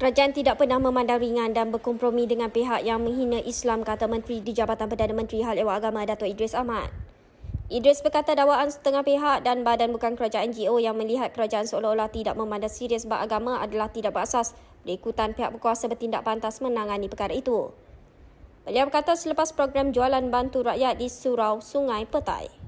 Kerajaan tidak pernah memandang ringan dan berkompromi dengan pihak yang menghina Islam kata Menteri di Jabatan Perdana Menteri Hal Ehwal Agama Dato' Idris Ahmad. Idris berkata dakwaan setengah pihak dan badan bukan kerajaan NGO yang melihat kerajaan seolah-olah tidak memandang serius bab agama adalah tidak berasas berikutan pihak berkuasa bertindak pantas menangani perkara itu. Beliau berkata selepas program jualan bantu rakyat di Surau Sungai Petai.